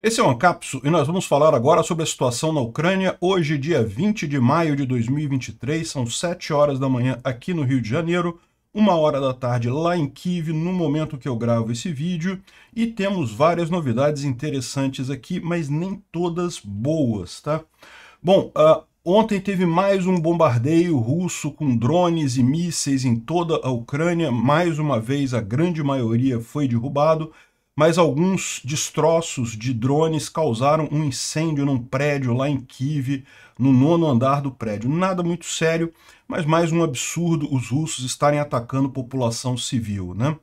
Esse é o Ancapso e nós vamos falar agora sobre a situação na Ucrânia. Hoje, dia 20 de maio de 2023, são 7 horas da manhã aqui no Rio de Janeiro, 1 hora da tarde lá em Kiev, no momento que eu gravo esse vídeo. E temos várias novidades interessantes aqui, mas nem todas boas, tá? Bom, uh, ontem teve mais um bombardeio russo com drones e mísseis em toda a Ucrânia. Mais uma vez, a grande maioria foi derrubado mas alguns destroços de drones causaram um incêndio num prédio lá em Kiev, no nono andar do prédio. Nada muito sério, mas mais um absurdo os russos estarem atacando população civil, né?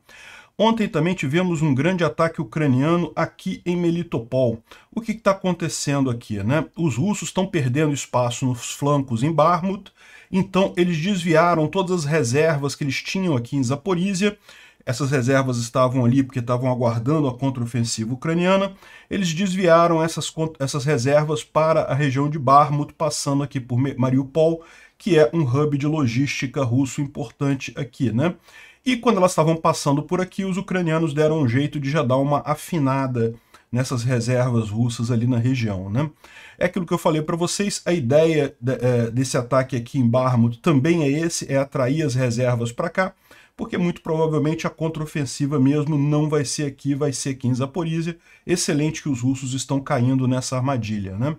Ontem também tivemos um grande ataque ucraniano aqui em Melitopol. O que está acontecendo aqui, né? Os russos estão perdendo espaço nos flancos em Barmut, então eles desviaram todas as reservas que eles tinham aqui em Zaporizhia essas reservas estavam ali porque estavam aguardando a contraofensiva ucraniana, eles desviaram essas, essas reservas para a região de Barmut, passando aqui por Mariupol, que é um hub de logística russo importante aqui, né? E quando elas estavam passando por aqui, os ucranianos deram um jeito de já dar uma afinada nessas reservas russas ali na região, né? É aquilo que eu falei para vocês, a ideia de, é, desse ataque aqui em Barmut também é esse, é atrair as reservas para cá, porque muito provavelmente a contraofensiva mesmo não vai ser aqui, vai ser aqui em Zaporizhia. Excelente que os russos estão caindo nessa armadilha, né?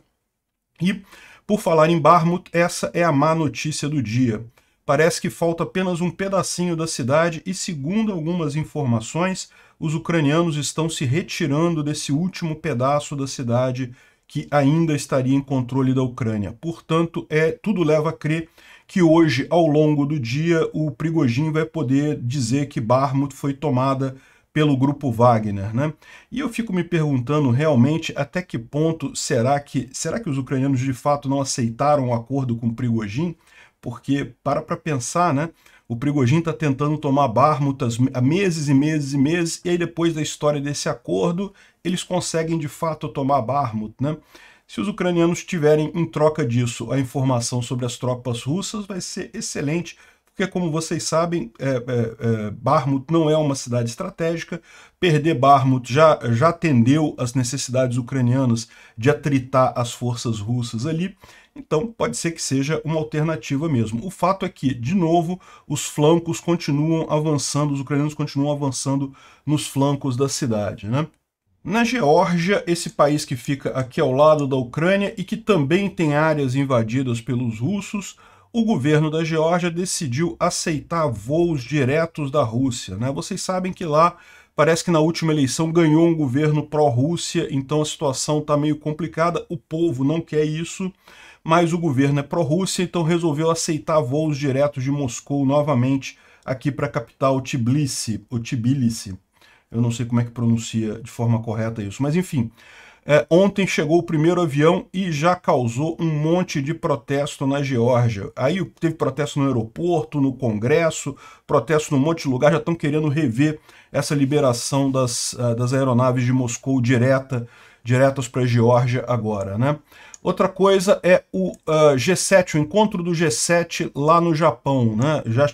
E, por falar em Barmut, essa é a má notícia do dia. Parece que falta apenas um pedacinho da cidade e, segundo algumas informações, os ucranianos estão se retirando desse último pedaço da cidade que ainda estaria em controle da Ucrânia. Portanto, é tudo leva a crer que hoje, ao longo do dia, o Prigogine vai poder dizer que Barmut foi tomada pelo grupo Wagner, né? E eu fico me perguntando realmente até que ponto será que será que os ucranianos de fato não aceitaram o um acordo com o Prigogine? Porque para para pensar, né? O Prigogine está tentando tomar Barmut há meses e meses e meses, e aí depois da história desse acordo, eles conseguem de fato tomar Barmut, né? Se os ucranianos tiverem em troca disso a informação sobre as tropas russas, vai ser excelente, porque, como vocês sabem, é, é, é, Barmut não é uma cidade estratégica. Perder Barmut já, já atendeu às necessidades ucranianas de atritar as forças russas ali. Então, pode ser que seja uma alternativa mesmo. O fato é que, de novo, os flancos continuam avançando, os ucranianos continuam avançando nos flancos da cidade, né? Na Geórgia, esse país que fica aqui ao lado da Ucrânia e que também tem áreas invadidas pelos russos, o governo da Geórgia decidiu aceitar voos diretos da Rússia. Né? Vocês sabem que lá parece que na última eleição ganhou um governo pró-Rússia, então a situação está meio complicada, o povo não quer isso, mas o governo é pró-Rússia, então resolveu aceitar voos diretos de Moscou novamente aqui para a capital Tbilisi, Tbilisi. Eu não sei como é que pronuncia de forma correta isso, mas enfim. É, ontem chegou o primeiro avião e já causou um monte de protesto na Geórgia. Aí teve protesto no aeroporto, no Congresso, protesto num monte de lugar. Já estão querendo rever essa liberação das, uh, das aeronaves de Moscou direta, diretas para a Geórgia agora. Né? Outra coisa é o uh, é, G7, o encontro do G7 lá no Japão. Né? Já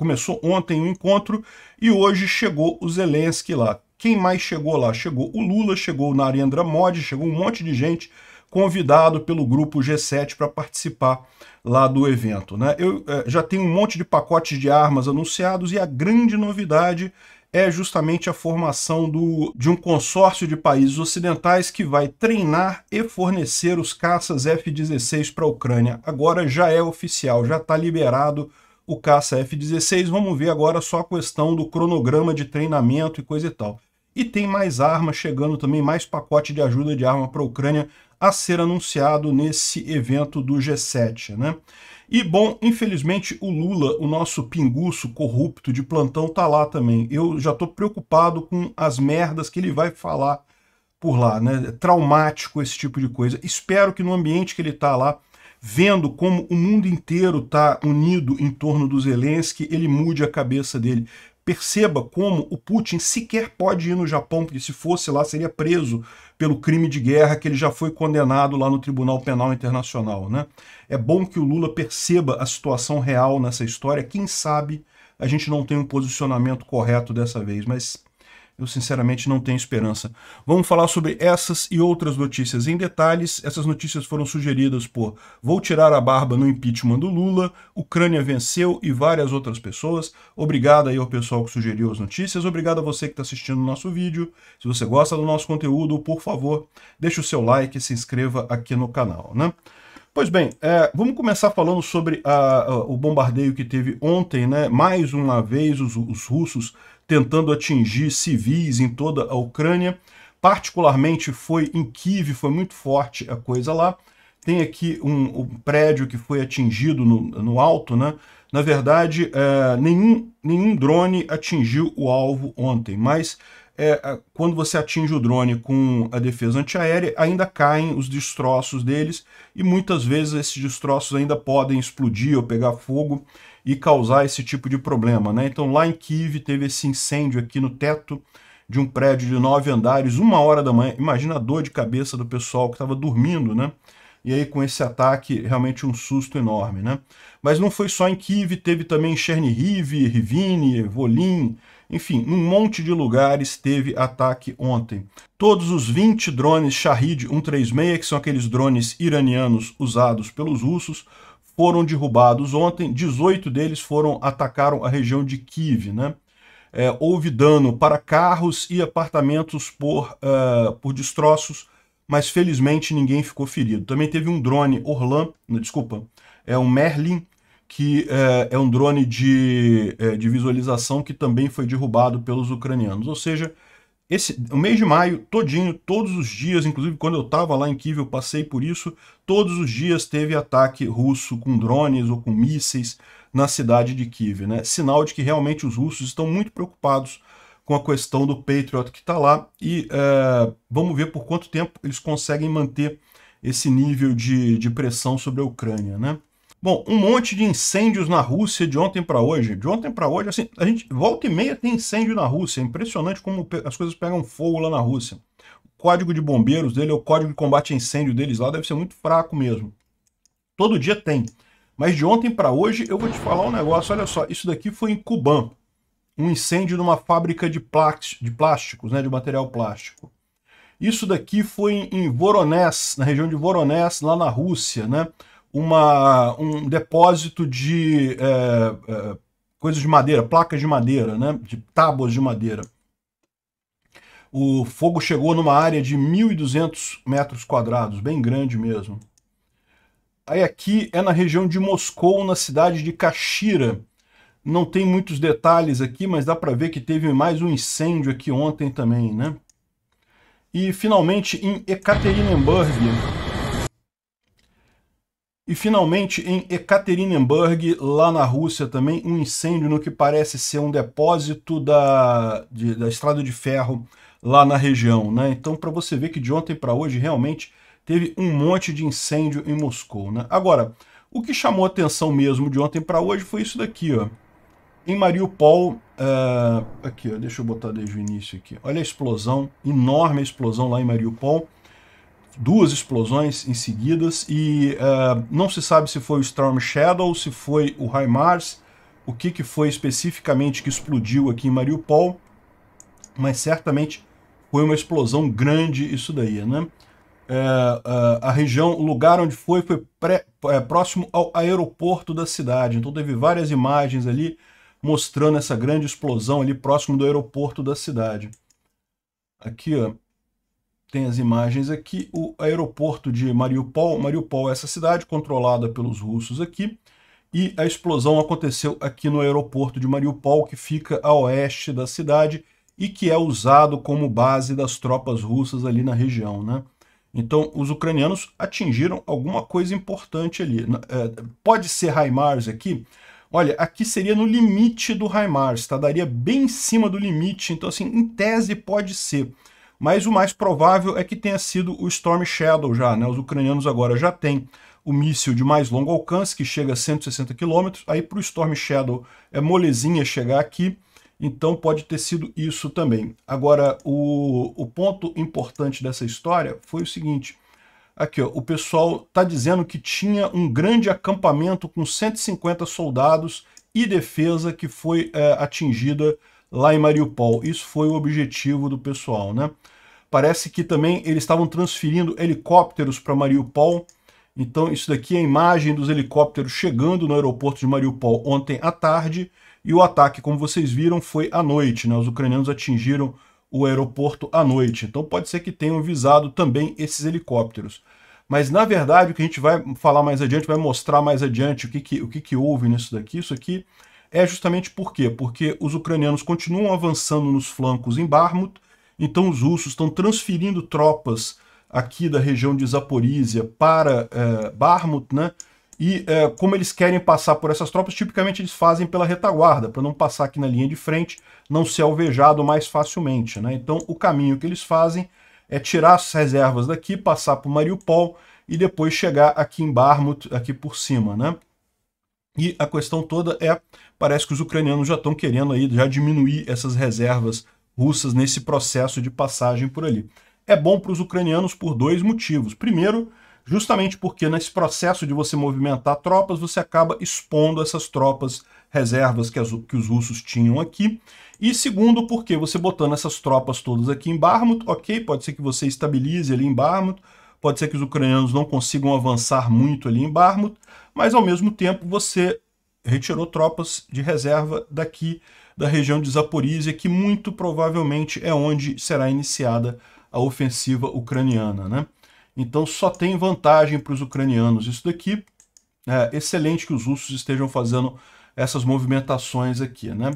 começou ontem o encontro e hoje chegou o Zelensky lá. Quem mais chegou lá? Chegou o Lula, chegou o Narendra Modi, chegou um monte de gente convidado pelo grupo G7 para participar lá do evento. Né? Eu é, já tenho um monte de pacotes de armas anunciados e a grande novidade é justamente a formação do, de um consórcio de países ocidentais que vai treinar e fornecer os caças F-16 para a Ucrânia. Agora já é oficial, já está liberado o caça F-16. Vamos ver agora só a questão do cronograma de treinamento e coisa e tal. E tem mais armas chegando também, mais pacote de ajuda de arma para a Ucrânia a ser anunciado nesse evento do G7, né? E, bom, infelizmente o Lula, o nosso pinguço corrupto de plantão, tá lá também. Eu já estou preocupado com as merdas que ele vai falar por lá, né? É traumático esse tipo de coisa. Espero que no ambiente que ele está lá vendo como o mundo inteiro está unido em torno do Zelensky, ele mude a cabeça dele. Perceba como o Putin sequer pode ir no Japão, porque se fosse lá seria preso pelo crime de guerra que ele já foi condenado lá no Tribunal Penal Internacional. Né? É bom que o Lula perceba a situação real nessa história. Quem sabe a gente não tem um posicionamento correto dessa vez, mas eu sinceramente não tenho esperança. Vamos falar sobre essas e outras notícias em detalhes. Essas notícias foram sugeridas por Vou tirar a barba no impeachment do Lula, Ucrânia venceu e várias outras pessoas. Obrigado aí ao pessoal que sugeriu as notícias. Obrigado a você que está assistindo o nosso vídeo. Se você gosta do nosso conteúdo, por favor, deixe o seu like e se inscreva aqui no canal, né? Pois bem, é, vamos começar falando sobre a, a, o bombardeio que teve ontem, né? Mais uma vez os, os russos tentando atingir civis em toda a Ucrânia. Particularmente foi em Kiev, foi muito forte a coisa lá. Tem aqui um, um prédio que foi atingido no, no alto, né? Na verdade, é, nenhum, nenhum drone atingiu o alvo ontem, mas é, quando você atinge o drone com a defesa antiaérea, ainda caem os destroços deles e muitas vezes esses destroços ainda podem explodir ou pegar fogo e causar esse tipo de problema. Né? Então, lá em Kiev, teve esse incêndio aqui no teto de um prédio de nove andares, uma hora da manhã. Imagina a dor de cabeça do pessoal que estava dormindo, né? E aí, com esse ataque, realmente um susto enorme, né? Mas não foi só em Kiev, teve também em Chernihiv, Rivine, Volin, enfim, um monte de lugares teve ataque ontem. Todos os 20 drones Shahid-136, que são aqueles drones iranianos usados pelos russos, foram derrubados ontem, 18 deles foram atacaram a região de Kiev, né? É, houve dano para carros e apartamentos por, uh, por destroços, mas felizmente ninguém ficou ferido. Também teve um drone Orlan, né, desculpa, é um Merlin, que uh, é um drone de, é, de visualização que também foi derrubado pelos ucranianos. Ou seja, esse, o mês de maio todinho, todos os dias, inclusive quando eu estava lá em Kiev, eu passei por isso, todos os dias teve ataque russo com drones ou com mísseis na cidade de Kiev, né? Sinal de que realmente os russos estão muito preocupados com a questão do Patriot que está lá e é, vamos ver por quanto tempo eles conseguem manter esse nível de, de pressão sobre a Ucrânia, né? Bom, um monte de incêndios na Rússia de ontem para hoje. De ontem para hoje, assim, a gente volta e meia tem incêndio na Rússia. É impressionante como as coisas pegam fogo lá na Rússia. O código de bombeiros dele, o código de combate a incêndio deles lá deve ser muito fraco mesmo. Todo dia tem. Mas de ontem para hoje eu vou te falar um negócio, olha só, isso daqui foi em Cubã. Um incêndio numa fábrica de, de plásticos, né, de material plástico. Isso daqui foi em Voronezh, na região de Voronezh, lá na Rússia, né? uma, um depósito de é, é, coisas de madeira, placas de madeira, né? de tábuas de madeira. O fogo chegou numa área de 1.200 metros quadrados, bem grande mesmo. Aí aqui é na região de Moscou, na cidade de Kashira. Não tem muitos detalhes aqui, mas dá para ver que teve mais um incêndio aqui ontem também, né? E finalmente em Ekaterinburg, e finalmente, em Ekaterinburg, lá na Rússia também, um incêndio no que parece ser um depósito da, de, da estrada de ferro lá na região. Né? Então, para você ver que de ontem para hoje realmente teve um monte de incêndio em Moscou. Né? Agora, o que chamou atenção mesmo de ontem para hoje foi isso daqui. Ó. Em Mariupol, eh, aqui, ó, deixa eu botar desde o início aqui. Olha a explosão, enorme explosão lá em Mariupol duas explosões em seguidas e uh, não se sabe se foi o Storm Shadow, se foi o HIMARS, o que, que foi especificamente que explodiu aqui em Mariupol, mas certamente foi uma explosão grande isso daí, né? Eh, eh, a região, o lugar onde foi, foi pré, próximo ao aeroporto da cidade, então teve várias imagens ali mostrando essa grande explosão ali próximo do aeroporto da cidade. Aqui, ó, tem as imagens aqui, o aeroporto de Mariupol. Mariupol é essa cidade controlada pelos russos aqui, e a explosão aconteceu aqui no aeroporto de Mariupol, que fica a oeste da cidade e que é usado como base das tropas russas ali na região, né? Então, os ucranianos atingiram alguma coisa importante ali. É, pode ser HIMARS aqui? Olha, aqui seria no limite do HIMARS, tá? Daria bem em cima do limite, então assim, em tese pode ser mas o mais provável é que tenha sido o Storm Shadow já, né? Os ucranianos agora já têm o míssil de mais longo alcance, que chega a 160 km, aí para o Storm Shadow é molezinha chegar aqui, então pode ter sido isso também. Agora, o, o ponto importante dessa história foi o seguinte, aqui ó, o pessoal está dizendo que tinha um grande acampamento com 150 soldados e defesa que foi é, atingida lá em Mariupol. Isso foi o objetivo do pessoal, né? Parece que também eles estavam transferindo helicópteros para Mariupol. Então, isso daqui é a imagem dos helicópteros chegando no aeroporto de Mariupol ontem à tarde. E o ataque, como vocês viram, foi à noite. Né? Os ucranianos atingiram o aeroporto à noite. Então, pode ser que tenham visado também esses helicópteros. Mas, na verdade, o que a gente vai falar mais adiante, vai mostrar mais adiante o que, que o que, que houve nisso daqui, isso aqui é justamente por quê? Porque os ucranianos continuam avançando nos flancos em Barmut, então os russos estão transferindo tropas aqui da região de Zaporizhia para é, Barmut, né? E é, como eles querem passar por essas tropas, tipicamente eles fazem pela retaguarda, para não passar aqui na linha de frente, não ser alvejado mais facilmente. Né? Então o caminho que eles fazem é tirar as reservas daqui, passar por Mariupol e depois chegar aqui em Barmut, aqui por cima. Né? E a questão toda é, parece que os ucranianos já estão querendo aí já diminuir essas reservas russas nesse processo de passagem por ali. É bom para os ucranianos por dois motivos. Primeiro, justamente porque nesse processo de você movimentar tropas, você acaba expondo essas tropas reservas que, as, que os russos tinham aqui. E segundo, porque você botando essas tropas todas aqui em Barmut, ok, pode ser que você estabilize ali em Barmut, pode ser que os ucranianos não consigam avançar muito ali em Barmut, mas ao mesmo tempo você retirou tropas de reserva daqui da região de Zaporizhia, que muito provavelmente é onde será iniciada a ofensiva ucraniana. Né? Então só tem vantagem para os ucranianos isso daqui. É excelente que os russos estejam fazendo essas movimentações aqui. Né?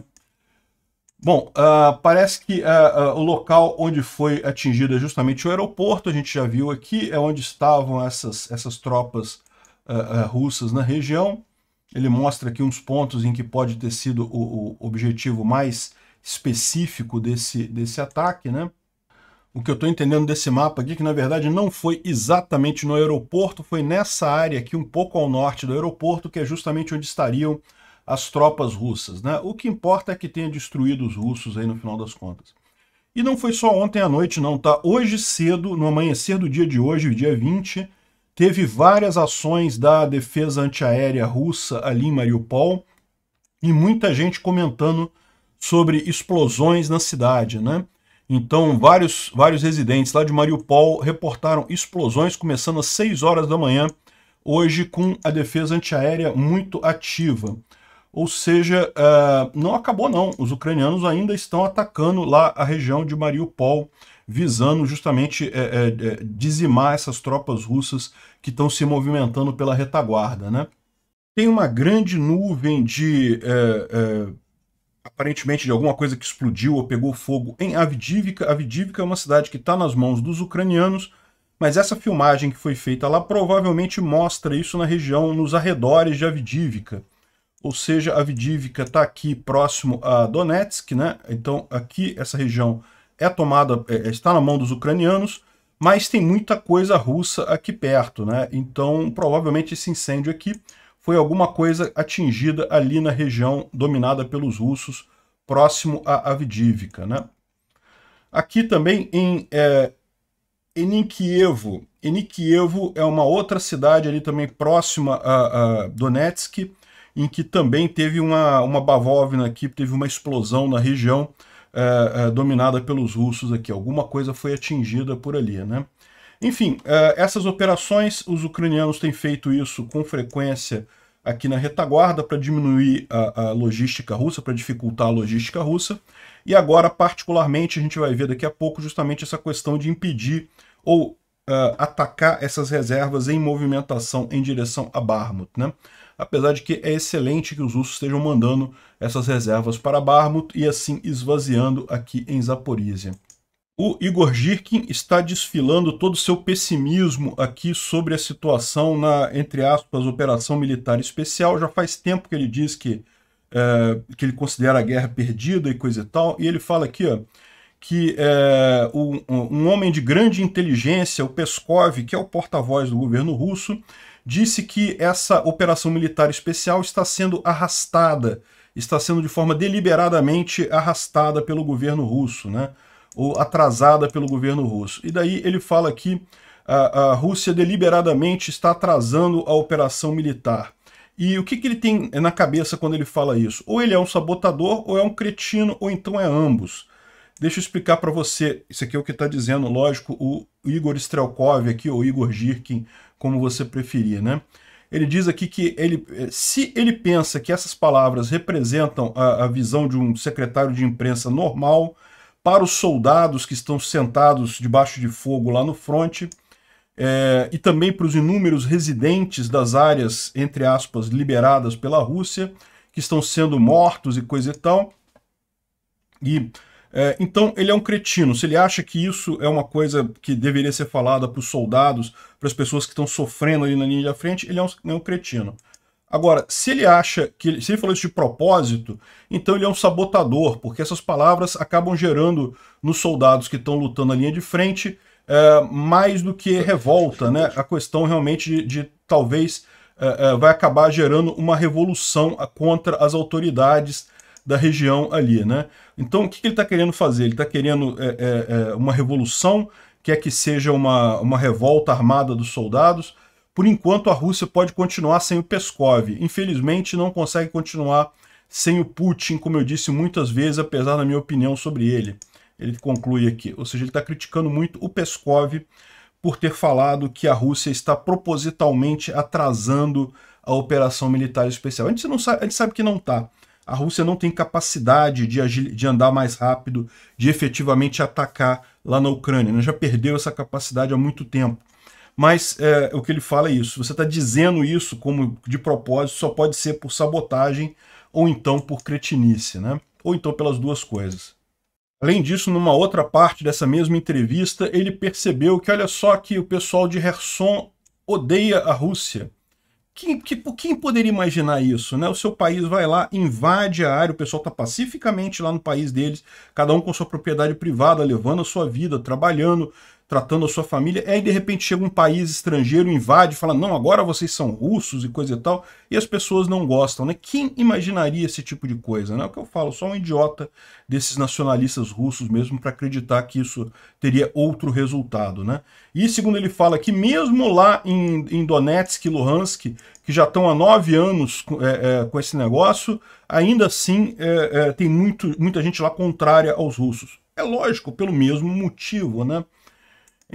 Bom, uh, parece que uh, uh, o local onde foi atingido é justamente o aeroporto, a gente já viu aqui, é onde estavam essas, essas tropas russas na região. Ele mostra aqui uns pontos em que pode ter sido o, o objetivo mais específico desse, desse ataque, né? O que eu estou entendendo desse mapa aqui, é que na verdade não foi exatamente no aeroporto, foi nessa área aqui, um pouco ao norte do aeroporto, que é justamente onde estariam as tropas russas. Né? O que importa é que tenha destruído os russos aí no final das contas. E não foi só ontem à noite, não, tá? Hoje cedo, no amanhecer do dia de hoje, dia 20, teve várias ações da defesa antiaérea russa ali em Mariupol e muita gente comentando sobre explosões na cidade, né? Então, vários, vários residentes lá de Mariupol reportaram explosões começando às 6 horas da manhã, hoje com a defesa antiaérea muito ativa. Ou seja, uh, não acabou não, os ucranianos ainda estão atacando lá a região de Mariupol, visando justamente é, é, é, dizimar essas tropas russas que estão se movimentando pela retaguarda. Né? Tem uma grande nuvem de. É, é aparentemente de alguma coisa que explodiu ou pegou fogo em Avdivka. Avdivka é uma cidade que está nas mãos dos ucranianos, mas essa filmagem que foi feita lá provavelmente mostra isso na região, nos arredores de Avdivka ou seja, a está aqui próximo a Donetsk, né? Então aqui essa região é tomada, é, é, está na mão dos ucranianos, mas tem muita coisa russa aqui perto, né? Então, provavelmente esse incêndio aqui foi alguma coisa atingida ali na região dominada pelos russos, próximo à Avdivka, né? Aqui também em é, Enikievo. Enikievo é uma outra cidade ali também próxima a, a Donetsk, em que também teve uma, uma bavóvina aqui, teve uma explosão na região, é, é, dominada pelos russos aqui. Alguma coisa foi atingida por ali, né? Enfim, é, essas operações, os ucranianos têm feito isso com frequência aqui na retaguarda para diminuir a, a, logística russa, para dificultar a logística russa. E agora, particularmente, a gente vai ver daqui a pouco justamente essa questão de impedir ou uh, atacar essas reservas em movimentação em direção a Barmut. Né? apesar de que é excelente que os russos estejam mandando essas reservas para Barmut e assim esvaziando aqui em Zaporizhia. O Igor Girkin está desfilando todo o seu pessimismo aqui sobre a situação na, entre aspas, operação militar especial. Já faz tempo que ele diz que, é, que ele considera a guerra perdida e coisa e tal. E ele fala aqui ó, que é, um, um homem de grande inteligência, o Peskov, que é o porta-voz do governo russo, disse que essa operação militar especial está sendo arrastada, está sendo de forma deliberadamente arrastada pelo governo russo, né? ou atrasada pelo governo russo. E daí ele fala que a, a Rússia deliberadamente está atrasando a operação militar. E o que, que ele tem na cabeça quando ele fala isso? Ou ele é um sabotador, ou é um cretino, ou então é ambos. Deixa eu explicar para você. Isso aqui é o que está dizendo, lógico, o Igor Strelkov aqui, ou Igor Girkin, como você preferir, né? Ele diz aqui que ele, eh, se ele pensa que essas palavras representam a, a visão de um secretário de imprensa normal, para os soldados que estão sentados debaixo de fogo lá no fronte, é, e também para os inúmeros residentes das áreas, entre aspas, liberadas pela Rússia, que estão sendo mortos e coisa e tal. E é, então, ele é um cretino. Se ele acha que isso é uma coisa que deveria ser falada para os soldados, para as pessoas que estão sofrendo ali na linha de frente, ele é um, é um cretino. Agora, se ele acha que se ele falou isso de propósito, então ele é um sabotador, porque essas palavras acabam gerando nos soldados que estão lutando na linha de frente é, mais do que revolta, né? A questão realmente de, de talvez é, é, vai acabar gerando uma revolução contra as autoridades da região ali, né? Então, o que, que ele está querendo fazer? Ele está querendo é, é, é, uma revolução, quer que seja uma, uma revolta armada dos soldados. Por enquanto, a Rússia pode continuar sem o Peskov. Infelizmente, não consegue continuar sem o Putin, como eu disse muitas vezes, apesar da minha opinião sobre ele. Ele conclui aqui. Ou seja, ele está criticando muito o Peskov por ter falado que a Rússia está propositalmente atrasando a operação militar especial. A gente, não sabe, a gente sabe que não está a Rússia não tem capacidade de, agir, de andar mais rápido, de efetivamente atacar lá na Ucrânia. Né? Já perdeu essa capacidade há muito tempo. Mas é, o que ele fala é isso. Você está dizendo isso como de propósito, só pode ser por sabotagem ou então por cretinice, né? Ou então pelas duas coisas. Além disso, numa outra parte dessa mesma entrevista, ele percebeu que olha só que o pessoal de Kherson odeia a Rússia quem, que, quem poderia imaginar isso, né? O seu país vai lá, invade a área, o pessoal está pacificamente lá no país deles, cada um com sua propriedade privada, levando a sua vida, trabalhando, tratando a sua família. E aí, de repente, chega um país estrangeiro, invade, fala: não, agora vocês são russos e coisa e tal. E as pessoas não gostam, né? Quem imaginaria esse tipo de coisa, né? É o que eu falo, só um idiota desses nacionalistas russos mesmo para acreditar que isso teria outro resultado, né? E segundo ele fala que mesmo lá em, em Donetsk e Luhansk, que já estão há nove anos é, é, com esse negócio, ainda assim é, é, tem muito, muita gente lá contrária aos russos. É lógico, pelo mesmo motivo, né?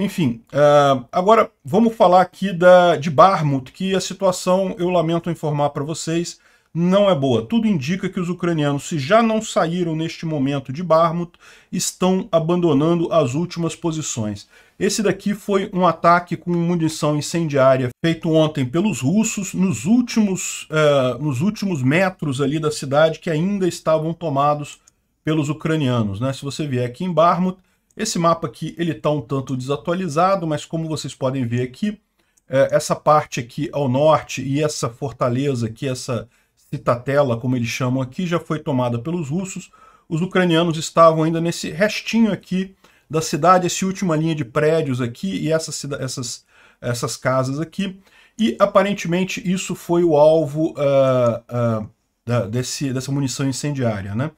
Enfim, uh, agora vamos falar aqui da, de Barmut, que a situação, eu lamento informar para vocês, não é boa. Tudo indica que os ucranianos, se já não saíram neste momento de Barmut, estão abandonando as últimas posições. Esse daqui foi um ataque com munição incendiária feito ontem pelos russos nos últimos, uh, nos últimos metros ali da cidade que ainda estavam tomados pelos ucranianos. Né? Se você vier aqui em Barmut, esse mapa aqui ele está um tanto desatualizado, mas como vocês podem ver aqui, é, essa parte aqui ao norte e essa fortaleza aqui, essa citatela, como eles chamam aqui, já foi tomada pelos russos. Os ucranianos estavam ainda nesse restinho aqui da cidade, essa última linha de prédios aqui e essas, essas, essas casas aqui. E aparentemente isso foi o alvo uh, uh, desse, dessa munição incendiária. Né?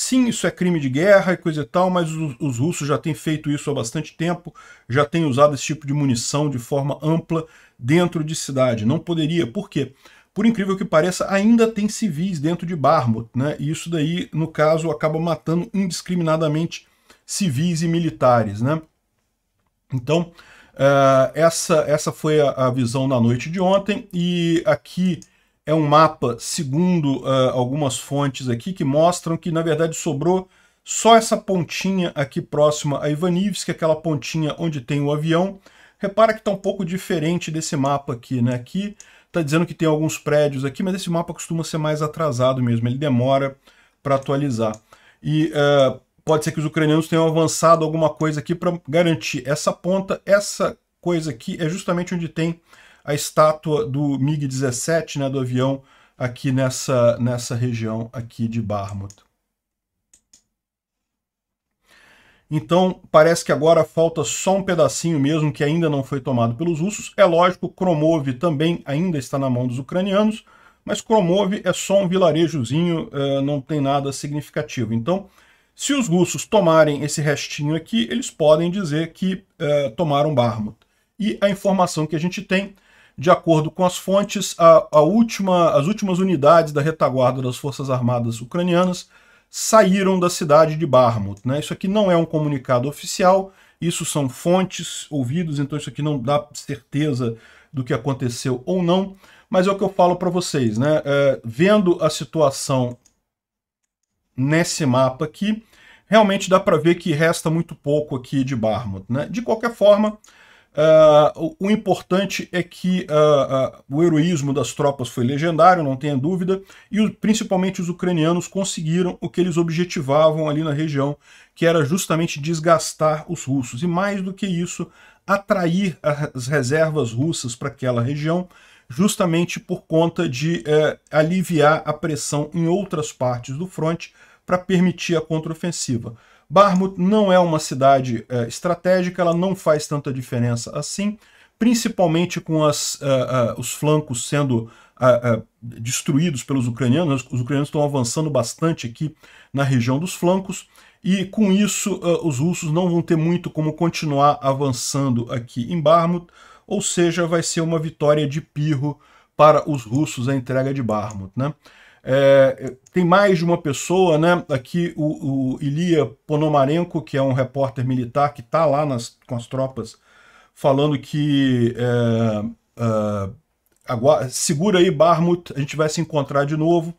Sim, isso é crime de guerra e coisa e tal, mas os, os russos já têm feito isso há bastante tempo, já têm usado esse tipo de munição de forma ampla dentro de cidade. Não poderia, por quê? Por incrível que pareça, ainda tem civis dentro de Barmut, né? E isso daí, no caso, acaba matando indiscriminadamente civis e militares, né? Então, uh, essa, essa foi a, a visão na noite de ontem, e aqui é um mapa, segundo uh, algumas fontes aqui, que mostram que, na verdade, sobrou só essa pontinha aqui próxima a Ivanivsk, é aquela pontinha onde tem o avião. Repara que está um pouco diferente desse mapa aqui, né? Aqui está dizendo que tem alguns prédios aqui, mas esse mapa costuma ser mais atrasado mesmo, ele demora para atualizar. E uh, pode ser que os ucranianos tenham avançado alguma coisa aqui para garantir essa ponta. Essa coisa aqui é justamente onde tem a estátua do MiG-17, né, do avião, aqui nessa, nessa região aqui de Barmouth. Então, parece que agora falta só um pedacinho mesmo que ainda não foi tomado pelos russos. É lógico, Kromov também ainda está na mão dos ucranianos, mas Kromov é só um vilarejozinho, eh, não tem nada significativo. Então, se os russos tomarem esse restinho aqui, eles podem dizer que eh, tomaram Barmouth. E a informação que a gente tem de acordo com as fontes, a, a última, as últimas unidades da retaguarda das Forças Armadas ucranianas saíram da cidade de Barmut. Né? Isso aqui não é um comunicado oficial, isso são fontes ouvidos, então isso aqui não dá certeza do que aconteceu ou não, mas é o que eu falo para vocês. Né? É, vendo a situação nesse mapa aqui, realmente dá para ver que resta muito pouco aqui de Barmut. Né? De qualquer forma, Uh, o, o, importante é que uh, uh, o heroísmo das tropas foi legendário, não tenha dúvida, e o, principalmente os ucranianos conseguiram o que eles objetivavam ali na região, que era justamente desgastar os russos. E mais do que isso, atrair as reservas russas para aquela região, justamente por conta de eh, aliviar a pressão em outras partes do fronte para permitir a contraofensiva. Barmut não é uma cidade é, estratégica, ela não faz tanta diferença assim, principalmente com as, uh, uh, os flancos sendo uh, destruídos pelos ucranianos. Os ucranianos estão avançando bastante aqui na região dos flancos, e com isso os russos não vão ter muito como continuar avançando aqui em Barmut, ou seja, vai ser uma vitória de pirro para os russos a entrega de Barmut. Né? É, tem mais de uma pessoa, né? Aqui o, o Ilia Ponomarenko, que é um repórter militar que está lá nas, com as tropas, falando que é, é, segura aí, Barmut, a gente vai se encontrar de novo.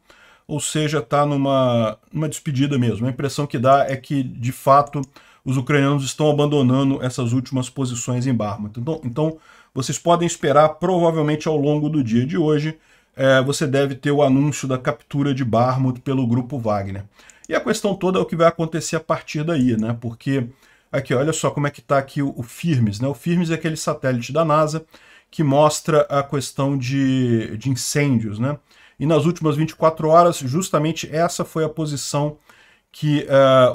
Ou seja, está numa, numa despedida mesmo. A impressão que dá é que, de fato, os ucranianos estão abandonando essas últimas posições em Barmut. Então, então vocês podem esperar, provavelmente ao longo do dia de hoje, é, você deve ter o anúncio da captura de Barmut pelo grupo Wagner. E a questão toda é o que vai acontecer a partir daí, né? Porque aqui, olha só como é que está aqui o, o Firmes, né? O Firmes é aquele satélite da NASA que mostra a questão de, de incêndios, né? E nas últimas 24 horas, justamente essa foi a posição que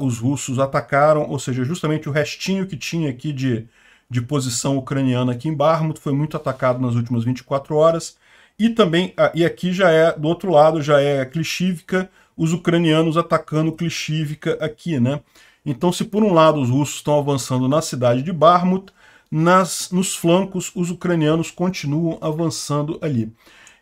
uh, os russos atacaram, ou seja, justamente o restinho que tinha aqui de, de posição ucraniana aqui em Barmut foi muito atacado nas últimas 24 horas. E também, ah, e aqui já é, do outro lado, já é Klishivka, os ucranianos atacando Klishivka aqui, né? Então, se por um lado os russos estão avançando na cidade de Barmut, nas, nos flancos os ucranianos continuam avançando ali.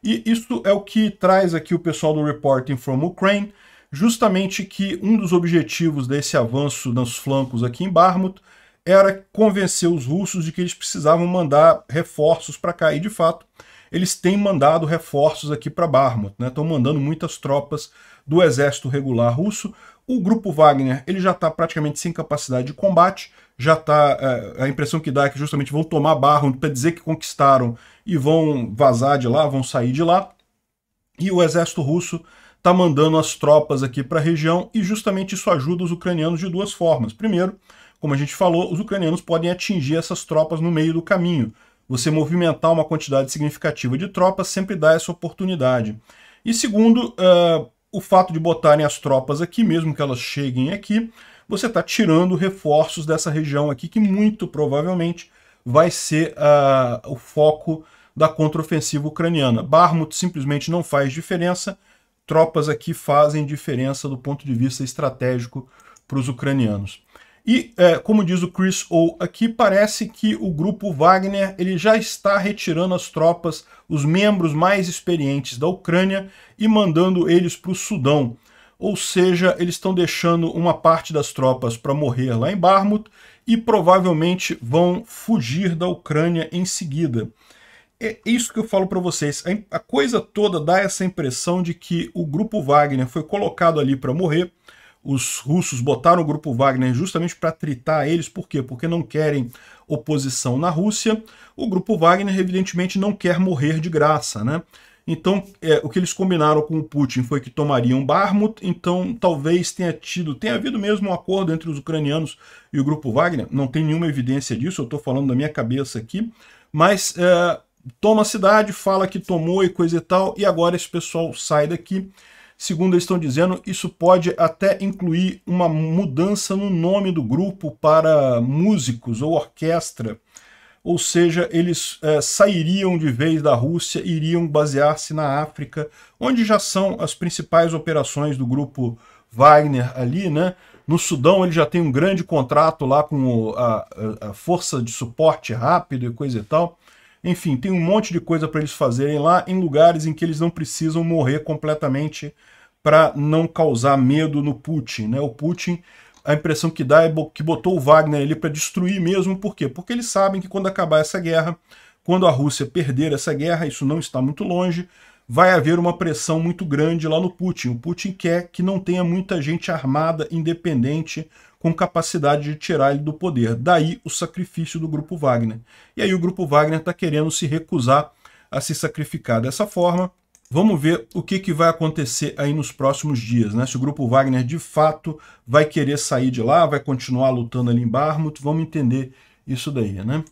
E isso é o que traz aqui o pessoal do Reporting from Ukraine, justamente que um dos objetivos desse avanço nos flancos aqui em Barmut era convencer os russos de que eles precisavam mandar reforços para cá. E, de fato, eles têm mandado reforços aqui para Barmut, estão né? mandando muitas tropas do exército regular russo. O grupo Wagner ele já está praticamente sem capacidade de combate, já está. É, eh, a impressão que dá é que justamente vão tomar barro para dizer que conquistaram e vão vazar de lá, vão sair de lá. E o exército russo está mandando as tropas aqui para a região e justamente isso ajuda os ucranianos de duas formas. Primeiro, como a gente falou, os ucranianos podem atingir essas tropas no meio do caminho, você movimentar uma quantidade significativa de tropas sempre dá essa oportunidade. E segundo, uh, o fato de botarem as tropas aqui, mesmo que elas cheguem aqui, você está tirando reforços dessa região aqui, que muito provavelmente vai ser uh, o foco da contraofensiva ucraniana. Barmut simplesmente não faz diferença, tropas aqui fazem diferença do ponto de vista estratégico para os ucranianos. E, é, como diz o Chris O aqui, parece que o grupo Wagner ele já está retirando as tropas, os membros mais experientes da Ucrânia e mandando eles para o Sudão. Ou seja, eles estão deixando uma parte das tropas para morrer lá em Barmut e provavelmente vão fugir da Ucrânia em seguida. É isso que eu falo para vocês. A coisa toda dá essa impressão de que o grupo Wagner foi colocado ali para morrer, os russos botaram o grupo Wagner justamente para tritar eles, por quê? Porque não querem oposição na Rússia. O grupo Wagner, evidentemente, não quer morrer de graça, né? Então, é, o que eles combinaram com o Putin foi que tomariam Barmut, então talvez tenha tido, tenha havido mesmo um acordo entre os ucranianos e o grupo Wagner, não tem nenhuma evidência disso, eu estou falando da minha cabeça aqui, mas é, toma a cidade, fala que tomou e coisa e tal, e agora esse pessoal sai daqui Segundo eles estão dizendo, isso pode até incluir uma mudança no nome do grupo para músicos ou orquestra. Ou seja, eles é, sairiam de vez da Rússia e iriam basear-se na África, onde já são as principais operações do grupo Wagner ali, né? No Sudão ele já tem um grande contrato lá com a, a, a força de suporte rápido e coisa e tal. Enfim, tem um monte de coisa para eles fazerem lá em lugares em que eles não precisam morrer completamente para não causar medo no Putin. Né? O Putin, a impressão que dá é que botou o Wagner ali para destruir mesmo. Por quê? Porque eles sabem que quando acabar essa guerra, quando a Rússia perder essa guerra, isso não está muito longe, vai haver uma pressão muito grande lá no Putin. O Putin quer que não tenha muita gente armada, independente, com capacidade de tirar ele do poder. Daí o sacrifício do Grupo Wagner. E aí o Grupo Wagner está querendo se recusar a se sacrificar dessa forma Vamos ver o que, que vai acontecer aí nos próximos dias, né? Se o Grupo Wagner, de fato, vai querer sair de lá, vai continuar lutando ali em Barmut, vamos entender isso daí, né?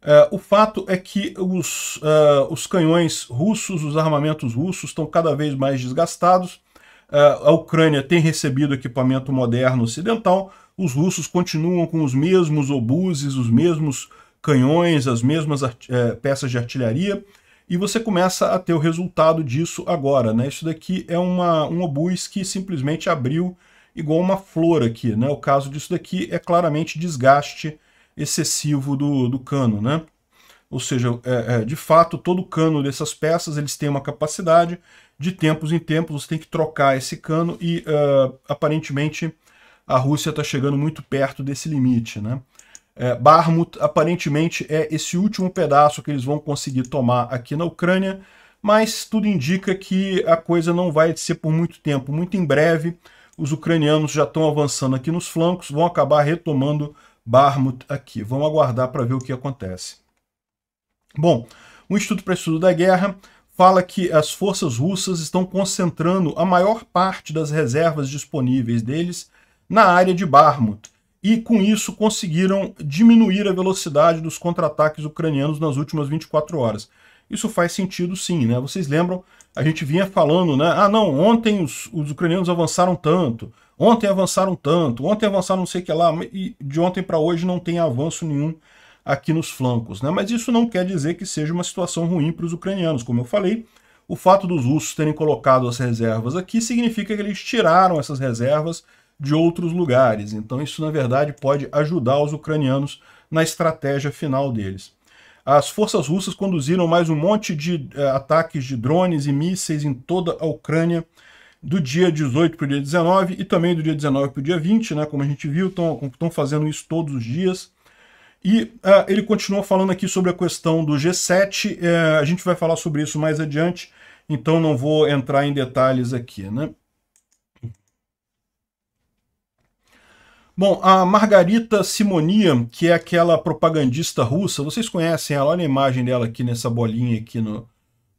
É, o fato é que os, uh, os canhões russos, os armamentos russos estão cada vez mais desgastados, uh, a Ucrânia tem recebido equipamento moderno ocidental, os russos continuam com os mesmos obuses, os mesmos canhões, as mesmas peças de artilharia, e você começa a ter o resultado disso agora. Né? Isso daqui é uma, um obus que simplesmente abriu igual uma flor aqui. Né? O caso disso daqui é claramente desgaste excessivo do, do cano. Né? Ou seja, é, é, de fato, todo cano dessas peças eles têm uma capacidade. De tempos em tempos você tem que trocar esse cano e uh, aparentemente a Rússia está chegando muito perto desse limite. Né? É, Barmut aparentemente é esse último pedaço que eles vão conseguir tomar aqui na Ucrânia, mas tudo indica que a coisa não vai ser por muito tempo. Muito em breve, os ucranianos já estão avançando aqui nos flancos, vão acabar retomando Barmut aqui. Vamos aguardar para ver o que acontece. Bom, o Instituto para Estudo da Guerra fala que as forças russas estão concentrando a maior parte das reservas disponíveis deles na área de Barmut, e com isso conseguiram diminuir a velocidade dos contra-ataques ucranianos nas últimas 24 horas. Isso faz sentido sim, né? Vocês lembram, a gente vinha falando, né? Ah, não, ontem os, os ucranianos avançaram tanto, ontem avançaram tanto, ontem avançaram não sei o que lá, e de ontem para hoje não tem avanço nenhum aqui nos flancos, né? Mas isso não quer dizer que seja uma situação ruim para os ucranianos, como eu falei, o fato dos russos terem colocado as reservas aqui significa que eles tiraram essas reservas de outros lugares. Então, isso, na verdade, pode ajudar os ucranianos na estratégia final deles. As forças russas conduziram mais um monte de eh, ataques de drones e mísseis em toda a Ucrânia do dia 18 para o dia 19 e também do dia 19 para o dia 20, né, como a gente viu, estão fazendo isso todos os dias. E uh, ele continua falando aqui sobre a questão do G7, uh, eh, a gente vai falar sobre isso mais adiante, então não vou entrar em detalhes aqui. Né? Bom, a Margarita Simonia, que é aquela propagandista russa, vocês conhecem ela, olha a imagem dela aqui nessa bolinha aqui no,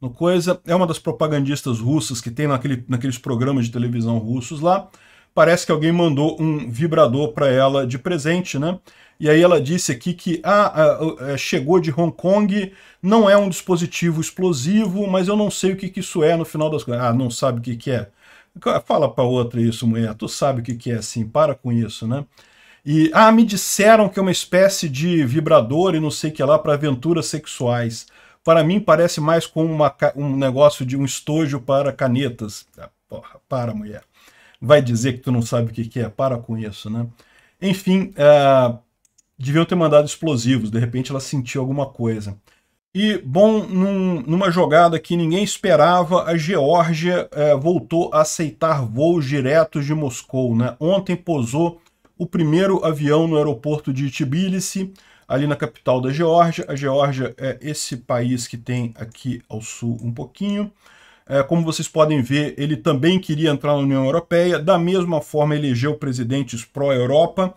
no coisa, é uma das propagandistas russas que tem naquele, naqueles programas de televisão russos lá. Parece que alguém mandou um vibrador para ela de presente, né? E aí ela disse aqui que ah, é, chegou de Hong Kong, não é um dispositivo explosivo, mas eu não sei o que, que isso é no final das coisas. Ah, não sabe o que, que é? Fala para outra isso, mulher. Tu sabe o que, que é assim. Para com isso, né? E, ah, me disseram que é uma espécie de vibrador e não sei o que lá para aventuras sexuais. Para mim, parece mais como uma, um negócio de um estojo para canetas. Ah, porra, para, mulher. Vai dizer que tu não sabe o que, que é. Para com isso, né? Enfim, ah, deviam ter mandado explosivos. De repente, ela sentiu alguma coisa. E, bom, num, numa jogada que ninguém esperava, a Geórgia eh, voltou a aceitar voos diretos de Moscou. Né? Ontem pousou o primeiro avião no aeroporto de Tbilisi, ali na capital da Geórgia. A Geórgia é esse país que tem aqui ao sul um pouquinho. É, como vocês podem ver, ele também queria entrar na União Europeia. Da mesma forma, elegeu presidentes pró-Europa.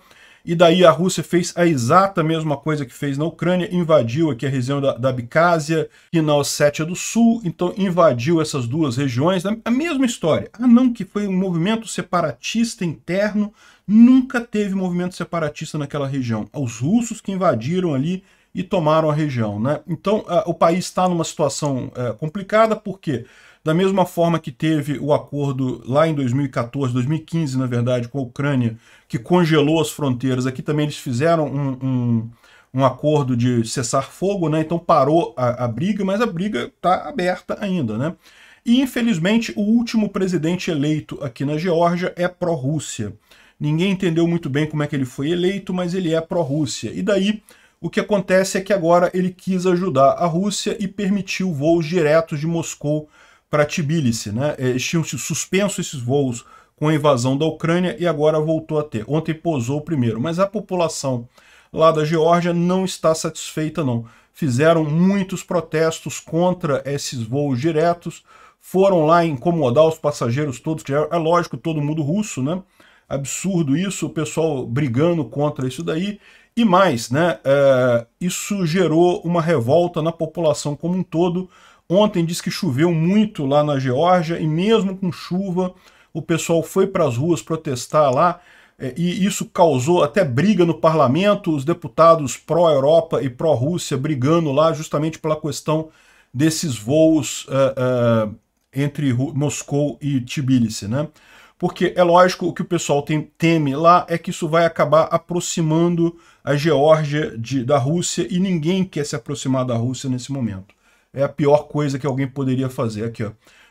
E daí a Rússia fez a exata mesma coisa que fez na Ucrânia, invadiu aqui a região da, da Abcásia e na Ossétia do Sul, então invadiu essas duas regiões, né? a mesma história. Ah não, que foi um movimento separatista interno, nunca teve movimento separatista naquela região. Os russos que invadiram ali e tomaram a região. Né? Então, ah, o país está numa situação uh, complicada, porque da mesma forma que teve o acordo lá em 2014, 2015, na verdade, com a Ucrânia, que congelou as fronteiras, aqui também eles fizeram um, um, um acordo de cessar fogo, né? então parou a, a briga, mas a briga está aberta ainda. Né? E, infelizmente, o último presidente eleito aqui na Geórgia é pró-Rússia. Ninguém entendeu muito bem como é que ele foi eleito, mas ele é pró-Rússia. E daí, o que acontece é que agora ele quis ajudar a Rússia e permitiu voos diretos de Moscou para Tbilisi. Né? É, tinham suspenso esses voos com a invasão da Ucrânia e agora voltou a ter. Ontem pousou o primeiro, mas a população lá da Geórgia não está satisfeita não. Fizeram muitos protestos contra esses voos diretos, foram lá incomodar os passageiros todos, que é lógico, todo mundo russo, né? Absurdo isso, o pessoal brigando contra isso daí. E mais, né? É, isso gerou uma revolta na população como um todo, Ontem disse que choveu muito lá na Geórgia e mesmo com chuva o pessoal foi para as ruas protestar lá é, e isso causou até briga no parlamento, os deputados pró-Europa e pró-Rússia brigando lá justamente pela questão desses voos uh, uh, entre Moscou e Tbilisi, né? Porque é lógico, o que o pessoal tem, teme lá é que isso vai acabar aproximando a Geórgia de, da Rússia e ninguém quer se aproximar da Rússia nesse momento é a pior coisa que alguém poderia fazer. Aqui, ó.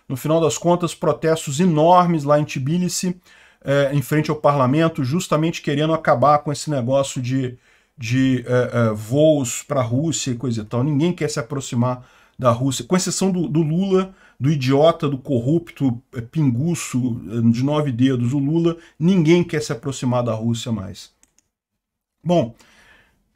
No final das contas, protestos enormes lá em Tbilisi, é, em frente ao parlamento, justamente querendo acabar com esse negócio de, de é, é, voos para a Rússia e coisa e tal. Ninguém quer se aproximar da Rússia, com exceção do, do Lula, do idiota, do corrupto, pinguço de nove dedos, o Lula, ninguém quer se aproximar da Rússia mais. Bom,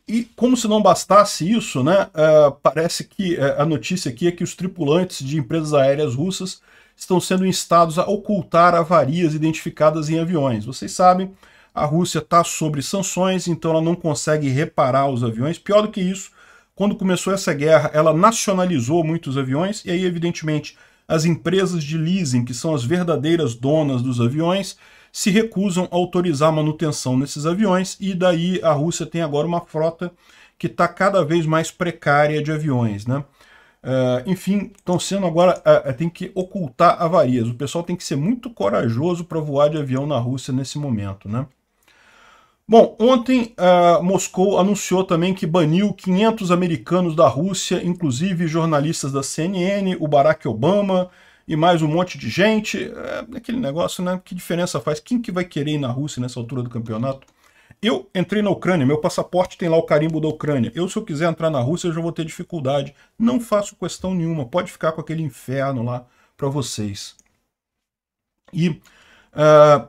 e como se não bastasse isso, né, uh, parece que uh, a notícia aqui é que os tripulantes de empresas aéreas russas estão sendo instados a ocultar avarias identificadas em aviões. Vocês sabem, a Rússia está sob sanções, então ela não consegue reparar os aviões. Pior do que isso, quando começou essa guerra, ela nacionalizou muitos aviões, e aí, evidentemente, as empresas de leasing, que são as verdadeiras donas dos aviões, se recusam a autorizar a manutenção nesses aviões, e daí a Rússia tem agora uma frota que está cada vez mais precária de aviões. Né? Uh, enfim, estão sendo agora. Uh, tem que ocultar avarias. O pessoal tem que ser muito corajoso para voar de avião na Rússia nesse momento. Né? Bom, ontem uh, Moscou anunciou também que baniu 500 americanos da Rússia, inclusive jornalistas da CNN, o Barack Obama e mais um monte de gente. É aquele negócio, né? Que diferença faz? Quem que vai querer ir na Rússia nessa altura do campeonato? Eu entrei na Ucrânia, meu passaporte tem lá o carimbo da Ucrânia. Eu, se eu quiser entrar na Rússia, eu já vou ter dificuldade. Não faço questão nenhuma, pode ficar com aquele inferno lá para vocês. E uh,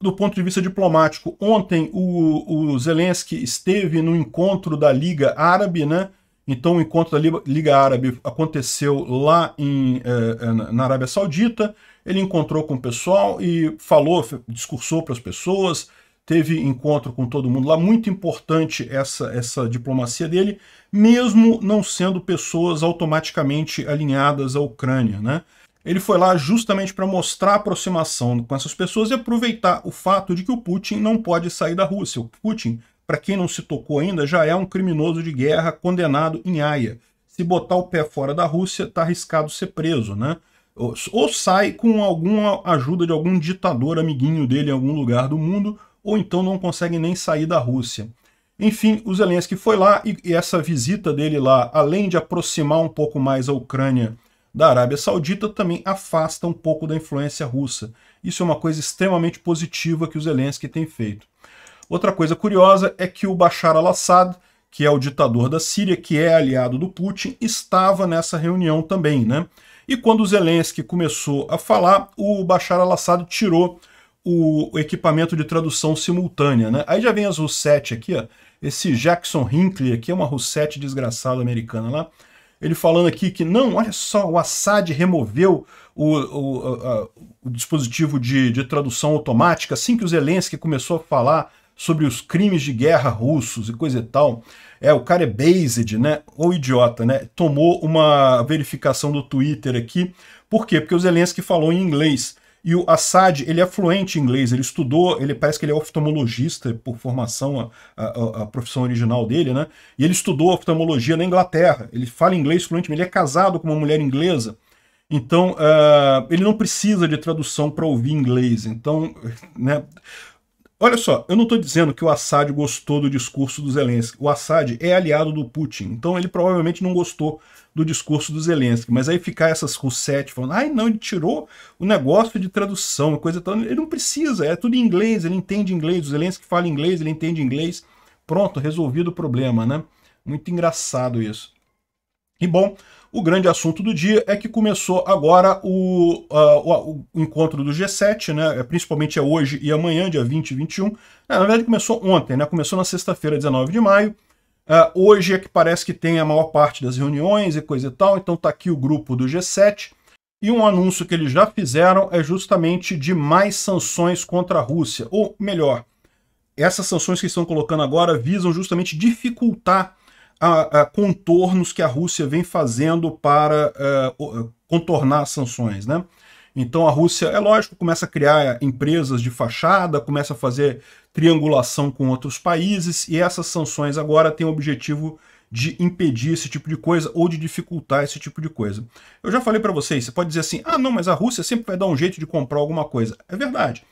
do ponto de vista diplomático, ontem o, o Zelensky esteve no encontro da Liga Árabe, né? Então, o encontro da Liga Árabe aconteceu lá em, eh, eh na Arábia Saudita. Ele encontrou com o pessoal e falou, discursou para as pessoas, teve encontro com todo mundo lá. Muito importante essa, essa diplomacia dele, mesmo não sendo pessoas automaticamente alinhadas à Ucrânia. Né? Ele foi lá justamente para mostrar a aproximação com essas pessoas e aproveitar o fato de que o Putin não pode sair da Rússia. O Putin para quem não se tocou ainda, já é um criminoso de guerra condenado em Haia. Se botar o pé fora da Rússia, está arriscado ser preso, né? Ou, sai com alguma ajuda de algum ditador amiguinho dele em algum lugar do mundo, ou então não consegue nem sair da Rússia. Enfim, o Zelensky foi lá e essa visita dele lá, além de aproximar um pouco mais a Ucrânia da Arábia Saudita, também afasta um pouco da influência russa. Isso é uma coisa extremamente positiva que o Zelensky tem feito. Outra coisa curiosa é que o Bashar al-Assad, que é o ditador da Síria, que é aliado do Putin, estava nessa reunião também, né? E quando o Zelensky começou a falar, o Bashar al-Assad tirou o equipamento de tradução simultânea, né? Aí já vem as Russet aqui, ó. Esse Jackson Hinckley aqui é uma Russet desgraçada americana lá. Ele falando aqui que, não, olha só, o Assad removeu o, o, a, o dispositivo de, de tradução automática assim que o Zelensky começou a falar sobre os crimes de guerra russos e coisa e tal. É, o cara é based, né? Ou idiota, né? Tomou uma verificação do Twitter aqui. Por quê? Porque o Zelensky falou em inglês. E o Assad, ele é fluente em inglês, ele estudou, ele parece que ele é oftalmologista por formação, a, a, a, profissão original dele, né? E ele estudou oftalmologia na Inglaterra, ele fala inglês fluentemente, ele é casado com uma mulher inglesa, então uh, ele não precisa de tradução para ouvir inglês, então, né? Olha só, eu não estou dizendo que o Assad gostou do discurso do Zelensky. O Assad é aliado do Putin, então ele provavelmente não gostou do discurso do Zelensky. Mas aí ficar essas Rousseff falando, ai não, ele tirou o negócio de tradução, coisa tal. Ele não precisa, é tudo em inglês, ele entende inglês, o Zelensky fala inglês, ele entende inglês. Pronto, resolvido o problema, né? Muito engraçado isso. E bom, o grande assunto do dia é que começou agora o, uh, o encontro do G7, né? É, principalmente é hoje e amanhã, dia 20 e 21. É, na verdade, começou ontem, né? começou na sexta-feira, 19 de maio. Uh, hoje é que parece que tem a maior parte das reuniões e coisa e tal, então está aqui o grupo do G7. E um anúncio que eles já fizeram é justamente de mais sanções contra a Rússia. Ou melhor, essas sanções que estão colocando agora visam justamente dificultar a, a contornos que a Rússia vem fazendo para uh, contornar as sanções, né? Então a Rússia, é lógico, começa a criar empresas de fachada, começa a fazer triangulação com outros países, e essas sanções agora têm o objetivo de impedir esse tipo de coisa ou de dificultar esse tipo de coisa. Eu já falei para vocês, você pode dizer assim, ah não, mas a Rússia sempre vai dar um jeito de comprar alguma coisa. É verdade.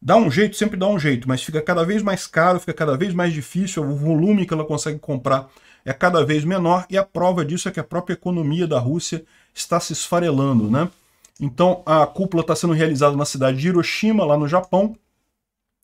Dá um jeito, sempre dá um jeito, mas fica cada vez mais caro, fica cada vez mais difícil, o volume que ela consegue comprar é cada vez menor e a prova disso é que a própria economia da Rússia está se esfarelando. Né? Então a cúpula está sendo realizada na cidade de Hiroshima, lá no Japão,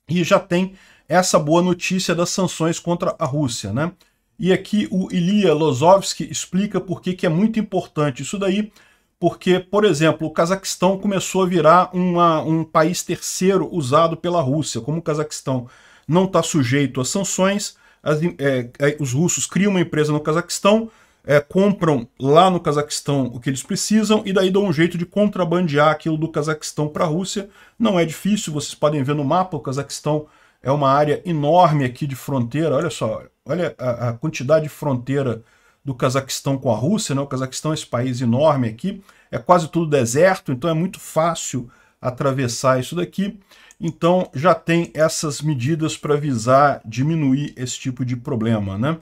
e já tem essa boa notícia das sanções contra a Rússia. Né? E aqui o Ilya Lozovsky explica por que, que é muito importante isso daí, porque, por exemplo, o Cazaquistão começou a virar uma, um país terceiro usado pela Rússia. Como o Cazaquistão não está sujeito a sanções, as, é, é, os russos criam uma empresa no Cazaquistão, é, compram lá no Cazaquistão o que eles precisam e daí dão um jeito de contrabandear aquilo do Cazaquistão para a Rússia. Não é difícil, vocês podem ver no mapa, o Cazaquistão é uma área enorme aqui de fronteira. Olha só, olha a, a quantidade de fronteira do Cazaquistão com a Rússia. Né? O Cazaquistão é esse país enorme aqui, é quase tudo deserto, então é muito fácil atravessar isso daqui. Então, já tem essas medidas para visar diminuir esse tipo de problema, né?